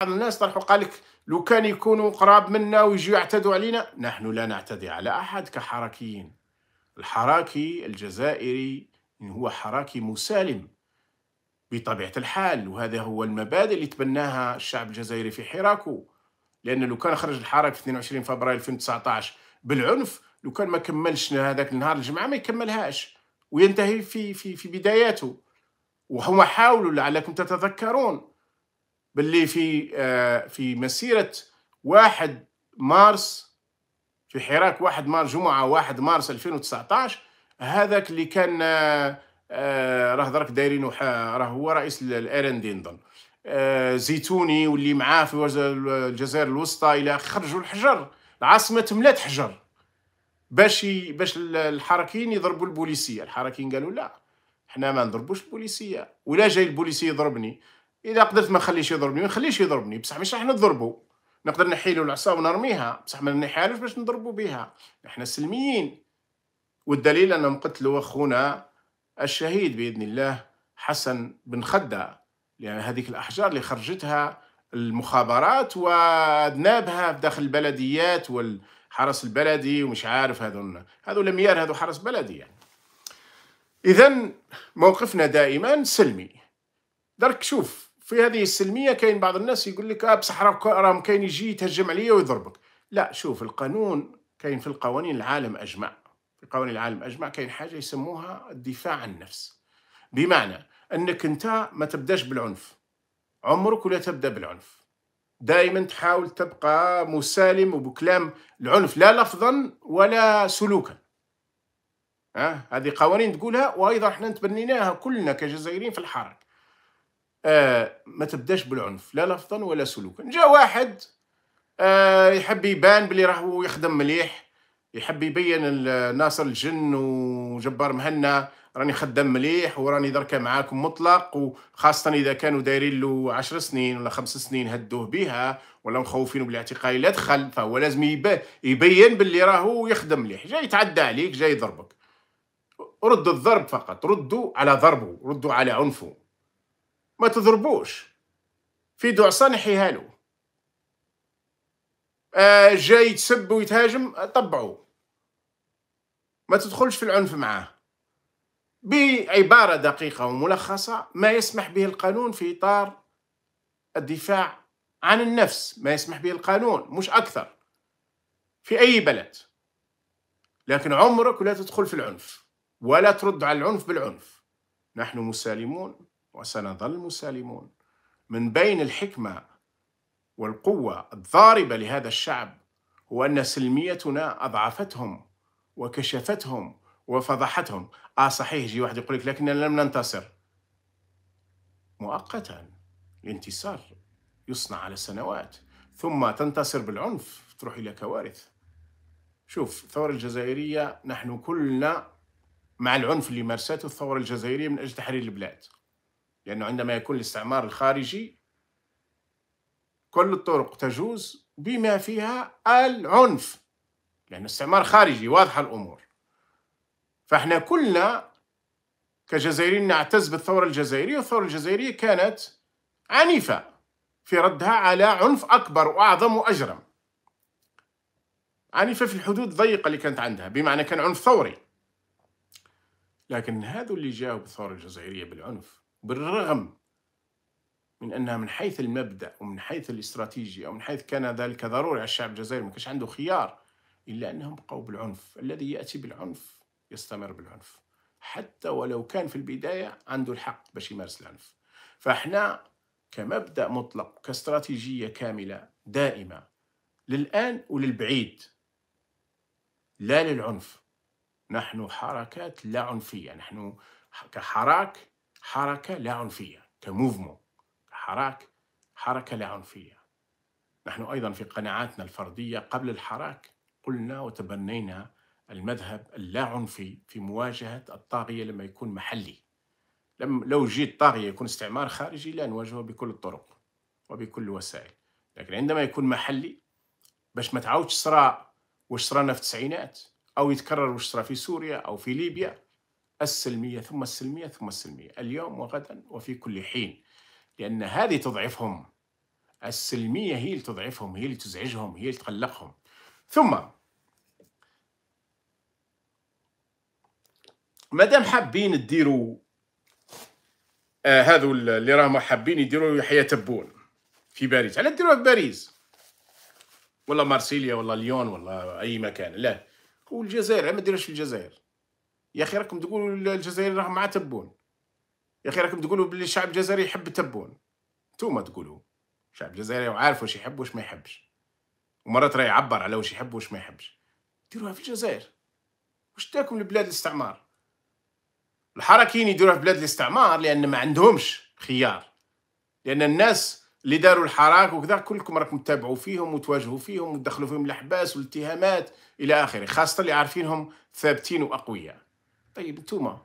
بعض الناس طرحوا قال لك لو كان يكونوا قراب منا ويجوا يعتدوا علينا نحن لا نعتدي على أحد كحركيين الحراكي الجزائري هو حراكي مسالم بطبيعة الحال وهذا هو المبادئ اللي تبناها الشعب الجزائري في حراكه لأن لو كان خرج الحراك في 22 فبراير 2019 بالعنف لو كان ما كملش هذاك النهار الجمعة ما يكملهاش وينتهي في في في بداياته وهم حاولوا لعلكم تتذكرون باللي في آه، في مسيره واحد مارس في حراك واحد مارس جمعه واحد مارس 2019 هذاك اللي كان آه، آه، راه درك دايرين راه هو رئيس الار ان دي نظن زيتوني واللي معاه في الجزائر الوسطى الى خرجوا الحجر العاصمه تملات حجر باش باش الحركيين يضربوا البوليسيه الحركيين قالوا لا حنا ما نضربوش البوليسيه ولا جاي البوليسي يضربني اذا قدرت ما نخليش يضربني ما نخليش يضربني بصح مش راح نضربو نقدر نحيلو العصا ونرميها بصح ما نحالوش باش نضربو بها احنا سلميين والدليل انهم قتلوا اخونا الشهيد باذن الله حسن بن خده لان هذيك الاحجار اللي خرجتها المخابرات وادنابها بداخل داخل البلديات والحرس البلدي ومش عارف هذون هذو لميار هذو حرس بلدي يعني اذا موقفنا دائما سلمي درك شوف في هذه السلميه كاين بعض الناس يقول لك اه بصح راهم كاين يجي يتهجم عليا ويضربك لا شوف القانون كاين في القوانين العالم اجمع في قوانين العالم اجمع كاين حاجه يسموها الدفاع عن النفس بمعنى انك انت ما تبداش بالعنف عمرك ولا تبدا بالعنف دائما تحاول تبقى مسالم وبكلام العنف لا لفظا ولا سلوكا أه؟ هذه قوانين تقولها وايضا احنا تبنيناها كلنا كجزائريين في الحركه آه، ما تبداش بالعنف لا لفظا ولا سلوكا جا واحد آه، يحب يبان بلي راهو يخدم مليح يحب يبين ناصر الجن وجبار مهنا راني خدام مليح وراني دركا معاكم مطلق وخاصة إذا كانوا دايرين له عشر سنين ولا خمس سنين هدوه بها ولا مخوفين بالاعتقال لا دخل فهو لازم يبين باللي راهو يخدم مليح جاي يتعدى عليك جاي يضربك ردوا الضرب فقط ردوا على ضربه ردوا على عنفه ما تضربوش في دعصان نحيها له آه، جاي يتسب ويتهاجم طبعو ما تدخلش في العنف معاه بعبارة دقيقة وملخصة ما يسمح به القانون في إطار الدفاع عن النفس ما يسمح به القانون مش أكثر في أي بلد لكن عمرك لا تدخل في العنف ولا ترد على العنف بالعنف نحن مسالمون وسنظل مسالمون من بين الحكمة والقوة الضاربة لهذا الشعب هو أن سلميتنا أضعفتهم وكشفتهم وفضحتهم آه صحيح يجي واحد يقول لك لكننا لم ننتصر مؤقتا الانتصار يصنع على سنوات ثم تنتصر بالعنف تروح إلى كوارث شوف الثورة الجزائرية نحن كلنا مع العنف اللي مارسته الثورة الجزائرية من أجل تحرير البلاد لأنه عندما يكون الاستعمار الخارجي كل الطرق تجوز بما فيها العنف لأن الاستعمار خارجي واضحة الأمور فإحنا كلنا كجزائريين نعتز بالثورة الجزائرية والثورة الجزائرية كانت عنيفة في ردها على عنف أكبر وأعظم وأجرم عنيفة في الحدود الضيقة اللي كانت عندها بمعنى كان عنف ثوري لكن هذو اللي جاوا بالثورة الجزائرية بالعنف بالرغم من انها من حيث المبدا ومن حيث الاستراتيجيه ومن حيث كان ذلك ضروري على الشعب الجزائري ما كانش عنده خيار الا انهم بقوا بالعنف الذي ياتي بالعنف يستمر بالعنف حتى ولو كان في البدايه عنده الحق باش يمارس العنف فاحنا كمبدا مطلق كاستراتيجيه كامله دائمه للان وللبعيد لا للعنف نحن حركات لا عنفيه نحن كحراك حركة لا عنفية كموفمون حراك حركة لا عنفية نحن أيضا في قناعاتنا الفردية قبل الحراك قلنا وتبنينا المذهب اللا عنفي في مواجهة الطاغية لما يكون محلي لم لو جيت طاغية يكون استعمار خارجي لا نواجهه بكل الطرق وبكل الوسائل لكن عندما يكون محلي باش ما تعاودش صرا واش صرانا في التسعينات أو يتكرر واش صرا في سوريا أو في ليبيا السلمية ثم السلمية ثم السلمية اليوم وغدا وفي كل حين لأن هذه تضعفهم السلمية هي اللي تضعفهم هي اللي تزعجهم هي اللي تقلقهم ثم مادام حابين تديروا آه هذو اللي راهم حابين يديروا يحيى تبون في باريس على ديروها في باريس ولا مارسيليا ولا ليون ولا اي مكان لا والجزائر ما ديروش في الجزائر يا اخي راكم تقولوا الجزائر راهم مع تبون يا اخي راكم تقولوا بلي الشعب الجزائري يحب تبون نتوما تقولوا الشعب الجزائري وعارف واش يحب واش ما يحبش ومرات راه يعبر على واش يحب واش ما يحبش ديروها في الجزائر واش تاكم لبلاد الاستعمار الحركيين يديروها في بلاد الاستعمار لان ما عندهمش خيار لان الناس اللي داروا الحراك وكذا كلكم راكم تتابعوا فيهم وتواجهوا فيهم وتدخلوا فيهم الاحباس والاتهامات الى اخره خاصه اللي عارفينهم ثابتين واقوياء طيب انتوما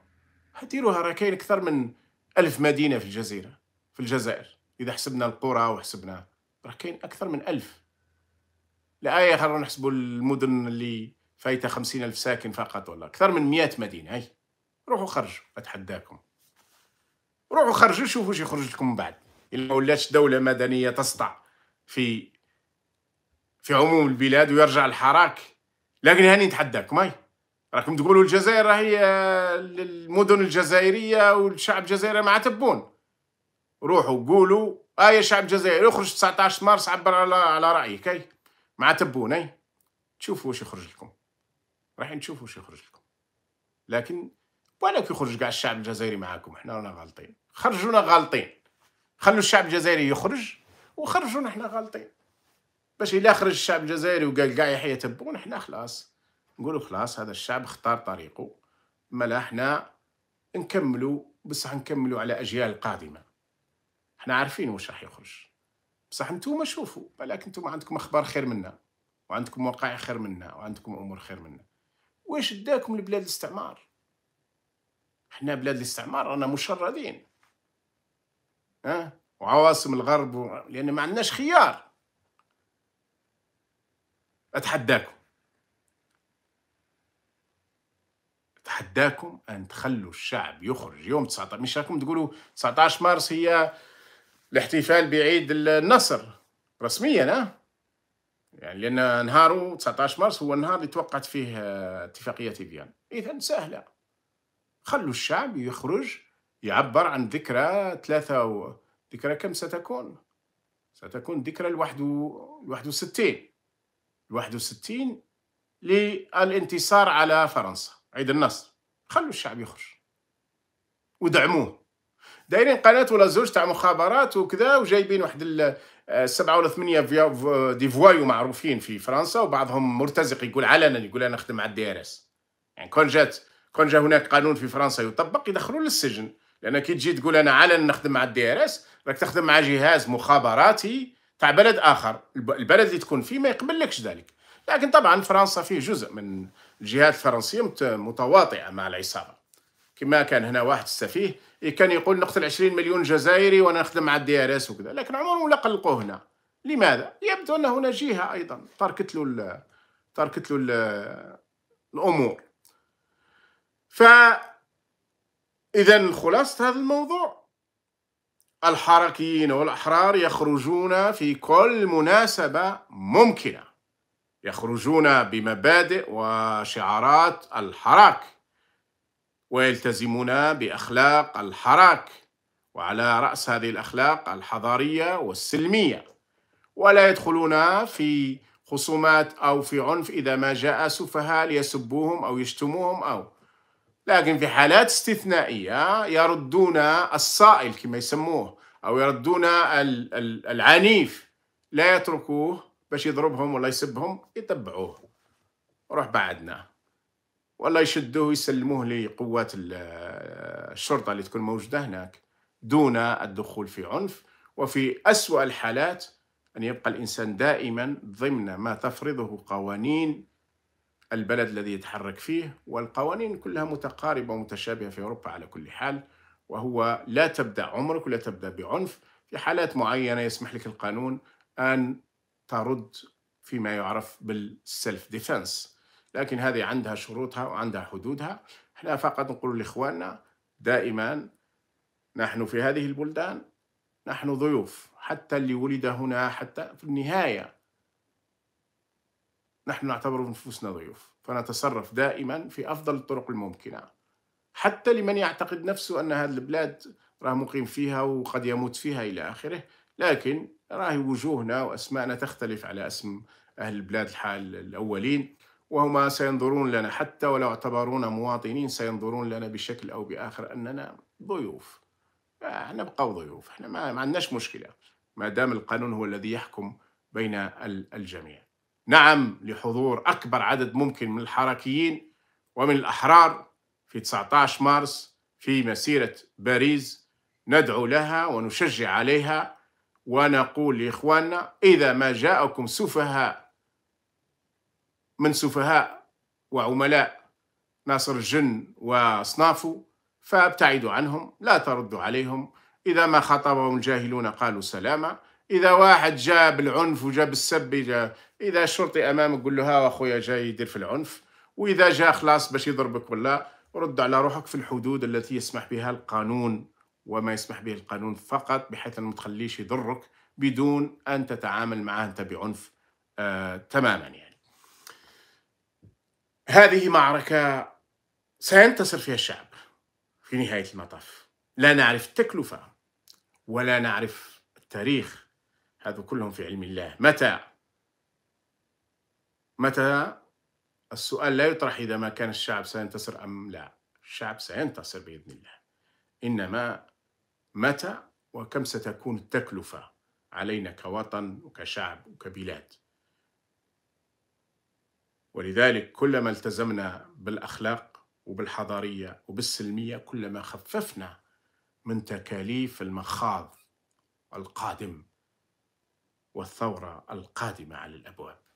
حديروا راه كاين اكثر من ألف مدينه في الجزيره في الجزائر اذا حسبنا القرى وحسبنا راه كاين اكثر من ألف الآية خلونا نحسبوا المدن اللي فايتة خمسين ألف ساكن فقط ولا أكثر من مئة مدينة هاي روحوا خرجوا أتحداكم روحوا خرجوا شوفوا شو يخرج لكم من بعد إلا ما ولاتش دولة مدنية تسطع في في عموم البلاد ويرجع الحراك لكن هاني نتحداكم هاي راكم تقولوا الجزائر هي آه، المدن الجزائريه والشعب الجزائري مع تبون روحوا قولوا اه يا شعب جزائري اخرج 19 مارس عبر على على رايك اي مع تبون اي تشوفوا واش يخرج لكم راح نشوفوا واش يخرج لكم لكن ولك يخرج كاع الشعب الجزائري معاكم حنا رانا غالطين خرجونا غالطين خلوا الشعب الجزائري يخرج وخرجونا حنا غالطين باش الا خرج الشعب الجزائري وقال كاع يحيى تبون حنا خلاص نقولوا خلاص هذا الشعب اختار طريقه ملا احنا نكملوا بصح هنكملوا على اجيال قادمه احنا عارفين واش راح يخرج بصح نتوما شوفوا بلاك نتوما عندكم اخبار خير منا وعندكم وقائع خير منا وعندكم امور خير منا واش داكم لبلاد الاستعمار احنا بلاد الاستعمار رانا مشردين ها وعواصم الغرب و... لان ما عندناش خيار اتحداكم أتحداكم أن تخلوا الشعب يخرج يوم 19 مش راكم تقولوا 19 مارس هي الاحتفال بعيد النصر رسميا ها يعني لأن نهاره 19 مارس هو النهار اللي توقعت فيه اتفاقية فيينا إذا سهلة خلوا الشعب يخرج يعبر عن ذكرى ثلاثة و... ذكرى كم ستكون؟ ستكون ذكرى الواحد الواحد وستين الواحد وستين للانتصار على فرنسا عيد النصر خلوا الشعب يخرج ودعموه دايرين قناه ولا زوج تاع مخابرات وكذا وجايبين واحد السبعه آه، ولا ثمانيه دي فوايو معروفين في فرنسا وبعضهم مرتزق يقول علنا يقول انا نخدم مع الدي ار اس يعني كون جات كون جا هناك قانون في فرنسا يطبق يدخلوا للسجن لان كي تجي تقول انا علنا نخدم مع الدي ار اس راك تخدم مع جهاز مخابراتي تاع بلد اخر البلد اللي تكون فيه ما يقبل لكش ذلك لكن طبعا فرنسا فيه جزء من الجهات الفرنسيه متواطئه مع العصابه كما كان هنا واحد السفيه كان يقول نقتل 20 مليون جزائري وانا نخدم مع الدي ار اس وكذا لكن عمرهم لا قلقوه هنا لماذا يبدو ان هنا جهه ايضا تركت له تركت له الامور ف اذا خلاصه هذا الموضوع الحركيين والاحرار يخرجون في كل مناسبه ممكنه يخرجون بمبادئ وشعارات الحراك ويلتزمون باخلاق الحراك وعلى راس هذه الاخلاق الحضاريه والسلميه ولا يدخلون في خصومات او في عنف اذا ما جاء سفهاء ليسبوهم او يشتموهم او لكن في حالات استثنائيه يردون الصائل كما يسموه او يردون العنيف لا يتركوه باش يضربهم ولا يسبهم يتبعوه روح بعدنا ولا يشدوه ويسلموه لقوات الشرطة اللي تكون موجودة هناك دون الدخول في عنف وفي أسوأ الحالات أن يبقى الإنسان دائما ضمن ما تفرضه قوانين البلد الذي يتحرك فيه والقوانين كلها متقاربة ومتشابهة في أوروبا على كل حال وهو لا تبدأ عمرك ولا تبدأ بعنف في حالات معينة يسمح لك القانون أن ترد فيما يعرف بالسلف ديفنس لكن هذه عندها شروطها وعندها حدودها احنا فقط نقول لاخواننا دائما نحن في هذه البلدان نحن ضيوف حتى اللي ولد هنا حتى في النهايه نحن نعتبر انفسنا ضيوف فنتصرف دائما في افضل الطرق الممكنه حتى لمن يعتقد نفسه ان هذه البلاد راه مقيم فيها وقد يموت فيها الى اخره لكن راهي وجوهنا وأسماءنا تختلف على اسم أهل البلاد الحال الأولين وهما سينظرون لنا حتى ولو اعتبرونا مواطنين سينظرون لنا بشكل أو بآخر أننا ضيوف احنا بقاو ضيوف احنا ما, ما عندناش مشكلة ما دام القانون هو الذي يحكم بين الجميع نعم لحضور أكبر عدد ممكن من الحركيين ومن الأحرار في 19 مارس في مسيرة باريس ندعو لها ونشجع عليها ونقول لإخواننا إذا ما جاءكم سفهاء من سفهاء وعملاء ناصر الجن وأصنافه فابتعدوا عنهم لا تردوا عليهم إذا ما خاطبهم الجاهلون قالوا سلامة إذا واحد جاء بالعنف وجاء بالسب جاء إذا الشرطي أمامك قول له ها أخويا جاي يدير في العنف وإذا جاء خلاص باش يضربك ولا رد على روحك في الحدود التي يسمح بها القانون وما يسمح به القانون فقط بحيث أنه ما تخليش يضرك بدون أن تتعامل معه أنت بعنف آه تماما يعني هذه معركة سينتصر فيها الشعب في نهاية المطاف لا نعرف التكلفة ولا نعرف التاريخ هذا كلهم في علم الله متى متى السؤال لا يطرح إذا ما كان الشعب سينتصر أم لا الشعب سينتصر بإذن الله إنما متى وكم ستكون التكلفة علينا كوطن وكشعب وكبلاد ولذلك كلما التزمنا بالأخلاق وبالحضارية وبالسلمية كلما خففنا من تكاليف المخاض القادم والثورة القادمة على الأبواب